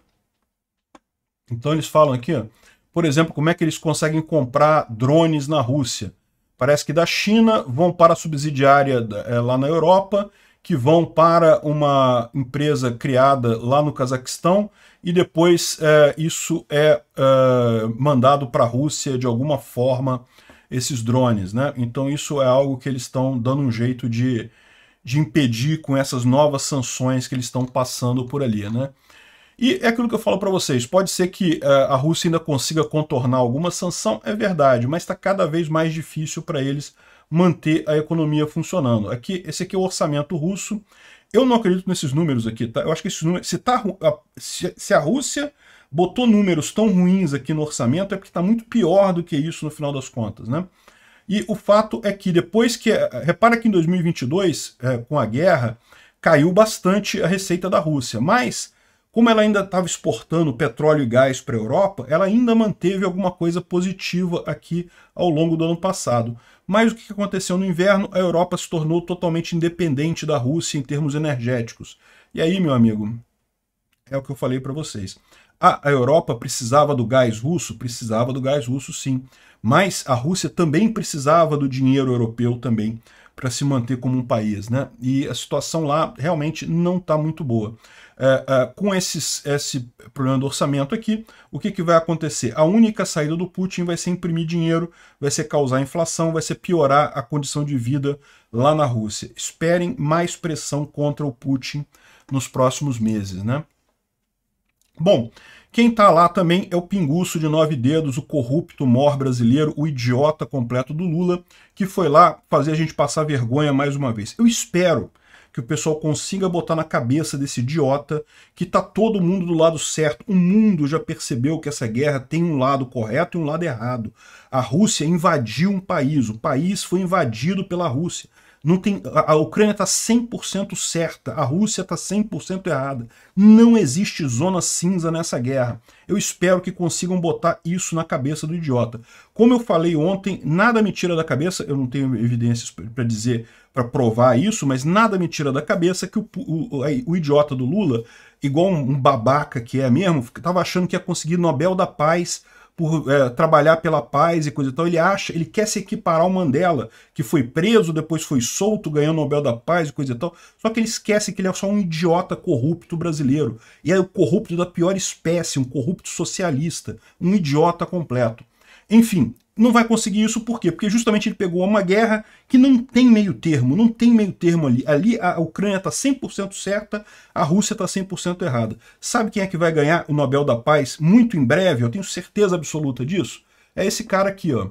Então, eles falam aqui, ó, por exemplo, como é que eles conseguem comprar drones na Rússia. Parece que da China vão para a subsidiária é, lá na Europa, que vão para uma empresa criada lá no Cazaquistão, e depois é, isso é, é mandado para a Rússia de alguma forma, esses drones. Né? Então isso é algo que eles estão dando um jeito de, de impedir com essas novas sanções que eles estão passando por ali, né? E é aquilo que eu falo para vocês, pode ser que eh, a Rússia ainda consiga contornar alguma sanção, é verdade, mas está cada vez mais difícil para eles manter a economia funcionando. Aqui, esse aqui é o orçamento russo, eu não acredito nesses números aqui, tá? Eu acho que esses números, se, tá, se, se a Rússia botou números tão ruins aqui no orçamento, é porque está muito pior do que isso no final das contas, né? E o fato é que depois que... Repara que em 2022, é, com a guerra, caiu bastante a receita da Rússia, mas como ela ainda estava exportando petróleo e gás para a Europa, ela ainda manteve alguma coisa positiva aqui ao longo do ano passado. Mas o que aconteceu no inverno? A Europa se tornou totalmente independente da Rússia em termos energéticos. E aí, meu amigo, é o que eu falei para vocês. Ah, a Europa precisava do gás russo? Precisava do gás russo, sim. Mas a Rússia também precisava do dinheiro europeu também para se manter como um país, né? E a situação lá realmente não está muito boa. É, é, com esses, esse problema do orçamento aqui, o que, que vai acontecer? A única saída do Putin vai ser imprimir dinheiro, vai ser causar inflação, vai ser piorar a condição de vida lá na Rússia. Esperem mais pressão contra o Putin nos próximos meses, né? Bom, quem tá lá também é o pinguço de nove dedos, o corrupto mor brasileiro, o idiota completo do Lula, que foi lá fazer a gente passar vergonha mais uma vez. Eu espero que o pessoal consiga botar na cabeça desse idiota que tá todo mundo do lado certo. O mundo já percebeu que essa guerra tem um lado correto e um lado errado. A Rússia invadiu um país, o país foi invadido pela Rússia. Não tem, a, a Ucrânia está 100% certa, a Rússia está 100% errada. Não existe zona cinza nessa guerra. Eu espero que consigam botar isso na cabeça do idiota. Como eu falei ontem, nada me tira da cabeça, eu não tenho evidências para dizer, para provar isso, mas nada me tira da cabeça que o, o, o idiota do Lula, igual um, um babaca que é mesmo, estava achando que ia conseguir Nobel da Paz por é, trabalhar pela paz e coisa e tal. Ele acha, ele quer se equiparar ao Mandela, que foi preso, depois foi solto, ganhou o Nobel da Paz e coisa e tal. Só que ele esquece que ele é só um idiota corrupto brasileiro. E é o corrupto da pior espécie, um corrupto socialista, um idiota completo. Enfim, não vai conseguir isso por quê? Porque justamente ele pegou uma guerra que não tem meio termo, não tem meio termo ali. Ali a Ucrânia está 100% certa, a Rússia está 100% errada. Sabe quem é que vai ganhar o Nobel da Paz muito em breve? Eu tenho certeza absoluta disso. É esse cara aqui, ó.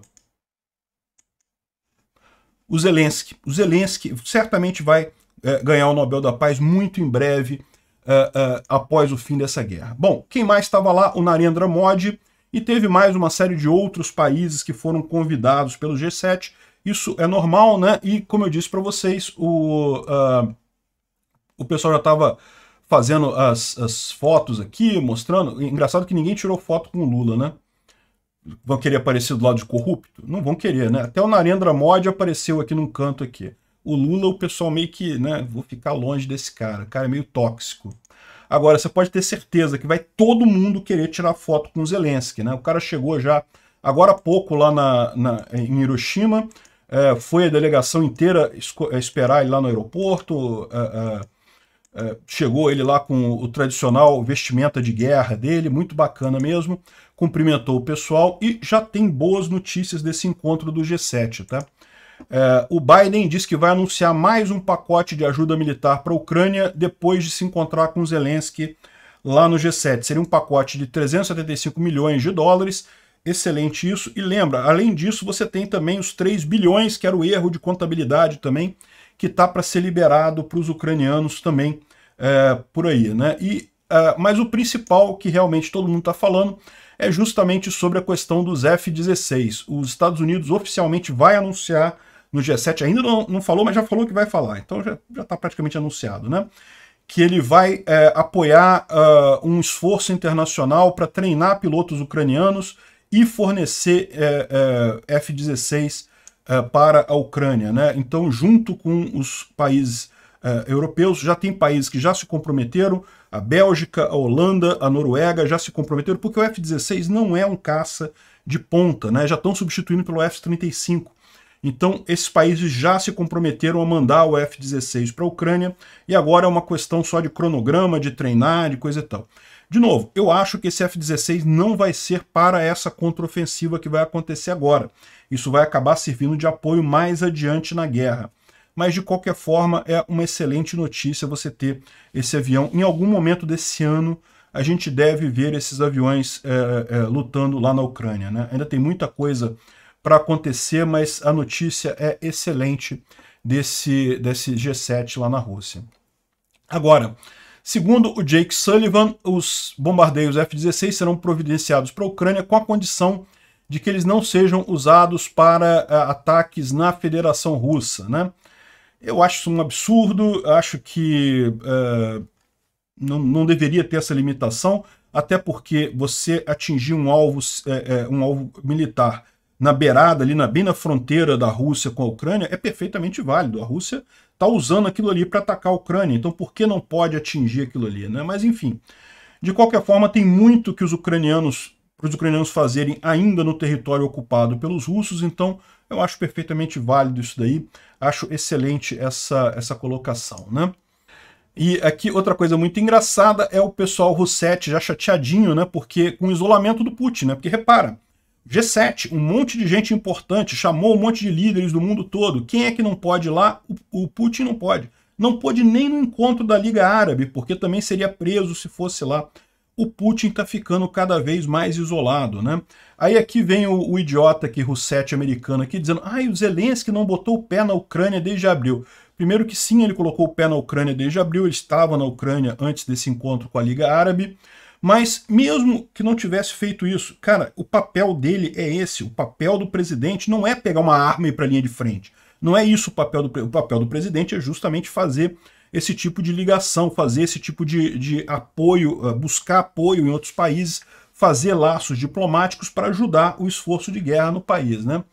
O Zelensky. O Zelensky certamente vai é, ganhar o Nobel da Paz muito em breve, é, é, após o fim dessa guerra. Bom, quem mais estava lá? O Narendra Modi e teve mais uma série de outros países que foram convidados pelo G7. Isso é normal, né? E como eu disse para vocês, o, uh, o pessoal já estava fazendo as, as fotos aqui, mostrando. Engraçado que ninguém tirou foto com o Lula, né? Vão querer aparecer do lado de corrupto? Não vão querer, né? Até o Narendra Modi apareceu aqui num canto aqui. O Lula, o pessoal meio que, né? Vou ficar longe desse cara. O cara é meio tóxico. Agora, você pode ter certeza que vai todo mundo querer tirar foto com Zelensky, né? O cara chegou já agora há pouco lá na, na em Hiroshima, é, foi a delegação inteira é, esperar ele lá no aeroporto, é, é, é, chegou ele lá com o tradicional vestimenta de guerra dele, muito bacana mesmo, cumprimentou o pessoal e já tem boas notícias desse encontro do G7, tá? É, o Biden disse que vai anunciar mais um pacote de ajuda militar para a Ucrânia depois de se encontrar com Zelensky lá no G7. Seria um pacote de 375 milhões de dólares. Excelente isso. E lembra, além disso, você tem também os 3 bilhões, que era o erro de contabilidade também, que está para ser liberado para os ucranianos também é, por aí. Né? E, é, mas o principal que realmente todo mundo está falando é justamente sobre a questão dos F-16. Os Estados Unidos oficialmente vai anunciar no G7, ainda não, não falou, mas já falou que vai falar, então já está praticamente anunciado, né? Que ele vai é, apoiar uh, um esforço internacional para treinar pilotos ucranianos e fornecer é, é, F-16 é, para a Ucrânia, né? Então, junto com os países é, europeus, já tem países que já se comprometeram, a Bélgica, a Holanda, a Noruega já se comprometeram, porque o F-16 não é um caça de ponta, né? Já estão substituindo pelo F-35. Então, esses países já se comprometeram a mandar o F-16 para a Ucrânia e agora é uma questão só de cronograma, de treinar, de coisa e tal. De novo, eu acho que esse F-16 não vai ser para essa contraofensiva que vai acontecer agora. Isso vai acabar servindo de apoio mais adiante na guerra. Mas, de qualquer forma, é uma excelente notícia você ter esse avião. Em algum momento desse ano, a gente deve ver esses aviões é, é, lutando lá na Ucrânia. Né? Ainda tem muita coisa para acontecer, mas a notícia é excelente desse, desse G7 lá na Rússia. Agora, segundo o Jake Sullivan, os bombardeios F-16 serão providenciados para a Ucrânia com a condição de que eles não sejam usados para eh, ataques na Federação Russa, né? Eu acho isso um absurdo, acho que uh, não, não, deveria ter essa limitação, até porque você atingir um alvo, uh, um alvo militar na beirada, ali na, bem na fronteira da Rússia com a Ucrânia, é perfeitamente válido. A Rússia está usando aquilo ali para atacar a Ucrânia, então por que não pode atingir aquilo ali? Né? Mas enfim, de qualquer forma, tem muito que os ucranianos, para os ucranianos fazerem ainda no território ocupado pelos russos, então eu acho perfeitamente válido isso daí, acho excelente essa, essa colocação. Né? E aqui outra coisa muito engraçada é o pessoal Russet já chateadinho, né? Porque com o isolamento do Putin, né? Porque repara, G7, um monte de gente importante, chamou um monte de líderes do mundo todo. Quem é que não pode ir lá? O, o Putin não pode. Não pôde nem no encontro da Liga Árabe, porque também seria preso se fosse lá. O Putin está ficando cada vez mais isolado, né? Aí aqui vem o, o idiota aqui, Rousset americano aqui, dizendo ah, o Zelensky não botou o pé na Ucrânia desde abril. Primeiro que sim, ele colocou o pé na Ucrânia desde abril, ele estava na Ucrânia antes desse encontro com a Liga Árabe. Mas mesmo que não tivesse feito isso, cara, o papel dele é esse. O papel do presidente não é pegar uma arma e ir para a linha de frente. Não é isso o papel do, o papel do presidente, é justamente fazer esse tipo de ligação, fazer esse tipo de, de apoio, eh, buscar apoio em outros países, fazer laços diplomáticos para ajudar o esforço de guerra no país, né?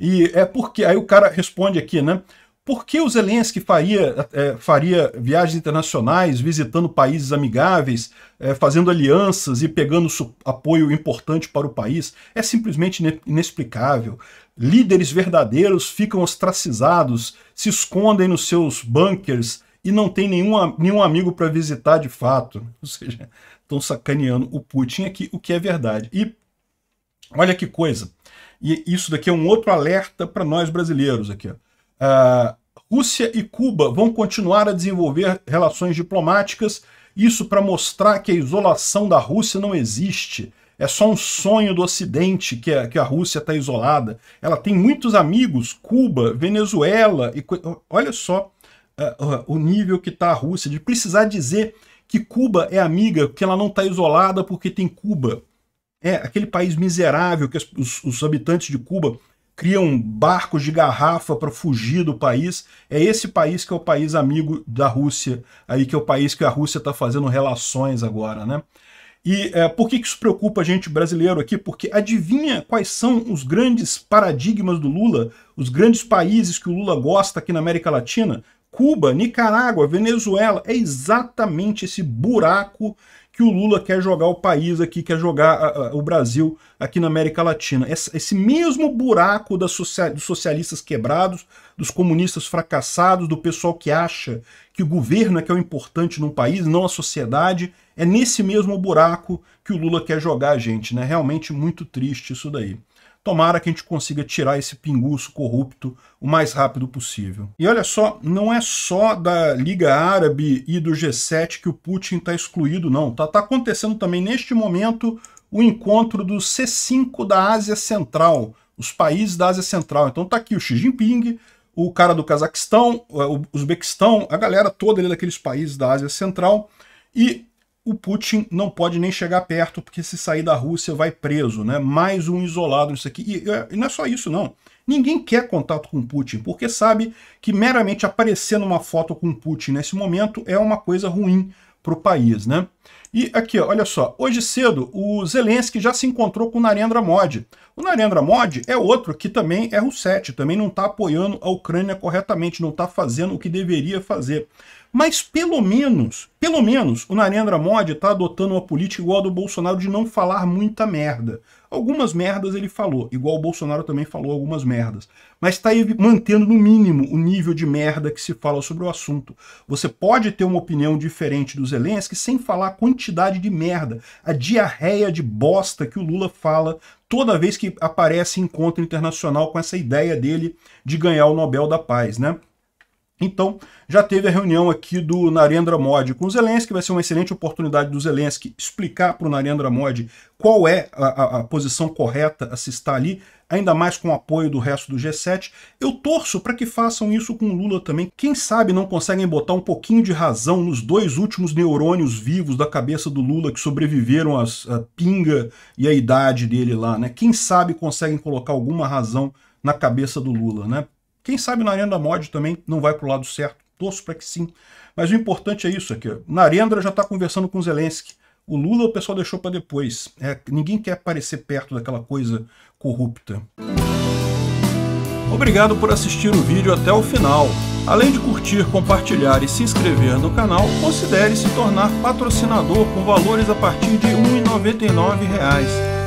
E é porque, aí o cara responde aqui, né? Por que o Zelensky faria, é, faria viagens internacionais, visitando países amigáveis, é, fazendo alianças e pegando apoio importante para o país? É simplesmente inexplicável. Líderes verdadeiros ficam ostracizados, se escondem nos seus bunkers e não tem nenhum, nenhum amigo para visitar de fato. Ou seja, estão sacaneando o Putin aqui, o que é verdade. E olha que coisa. E isso daqui é um outro alerta para nós brasileiros aqui. Ó. Uh, Rússia e Cuba vão continuar a desenvolver relações diplomáticas, isso para mostrar que a isolação da Rússia não existe. É só um sonho do Ocidente que a, que a Rússia está isolada. Ela tem muitos amigos, Cuba, Venezuela, e olha só uh, uh, o nível que está a Rússia, de precisar dizer que Cuba é amiga, que ela não está isolada porque tem Cuba. É, aquele país miserável que os, os habitantes de Cuba criam barcos de garrafa para fugir do país. É esse país que é o país amigo da Rússia, aí que é o país que a Rússia está fazendo relações agora, né? E é, por que, que isso preocupa a gente brasileiro aqui? Porque adivinha quais são os grandes paradigmas do Lula, os grandes países que o Lula gosta aqui na América Latina? Cuba, Nicarágua, Venezuela, é exatamente esse buraco que o Lula quer jogar o país aqui, quer jogar a, a, o Brasil aqui na América Latina. Esse, esse mesmo buraco social, dos socialistas quebrados, dos comunistas fracassados, do pessoal que acha que o governo é que é o importante num país, não a sociedade, é nesse mesmo buraco que o Lula quer jogar a gente, né? Realmente muito triste isso daí. Tomara que a gente consiga tirar esse pinguço corrupto o mais rápido possível. E olha só, não é só da Liga Árabe e do G7 que o Putin está excluído, não. Está tá acontecendo também neste momento o encontro do C5 da Ásia Central, os países da Ásia Central. Então tá aqui o Xi Jinping, o cara do Cazaquistão, o Uzbequistão, a galera toda ali daqueles países da Ásia Central. E o Putin não pode nem chegar perto, porque se sair da Rússia vai preso, né? Mais um isolado nisso aqui. E, e, não é só isso, não. Ninguém quer contato com Putin, porque sabe que meramente aparecer numa foto com Putin nesse momento é uma coisa ruim para o país, né? E aqui, olha só, hoje cedo o Zelensky já se encontrou com o Narendra Modi. O Narendra Modi é outro que também é russete, também não está apoiando a Ucrânia corretamente, não está fazendo o que deveria fazer. Mas pelo menos, pelo menos, o Narendra Modi está adotando uma política igual a do Bolsonaro de não falar muita merda. Algumas merdas ele falou, igual o Bolsonaro também falou algumas merdas. Mas está mantendo no mínimo o nível de merda que se fala sobre o assunto. Você pode ter uma opinião diferente do Zelensky sem falar a quantidade de merda, a diarreia de bosta que o Lula fala toda vez que aparece em encontro internacional com essa ideia dele de ganhar o Nobel da Paz, né? Então, já teve a reunião aqui do Narendra Modi com o Zelensky, vai ser uma excelente oportunidade do Zelensky explicar para o Narendra Modi qual é a, a, a, posição correta a se estar ali, ainda mais com o apoio do resto do G7. Eu torço para que façam isso com o Lula também. Quem sabe não conseguem botar um pouquinho de razão nos dois últimos neurônios vivos da cabeça do Lula que sobreviveram à pinga e à idade dele lá, né? Quem sabe conseguem colocar alguma razão na cabeça do Lula, né? Quem sabe na Arenda Mod também não vai para o lado certo. Torço para que sim. Mas o importante é isso aqui. Ó. Narendra já está conversando com Zelensky. O Lula o pessoal deixou para depois. É, ninguém quer aparecer perto daquela coisa corrupta. Obrigado por assistir o vídeo até o final. Além de curtir, compartilhar e se inscrever no canal, considere se tornar patrocinador com valores a partir de R$ 1,99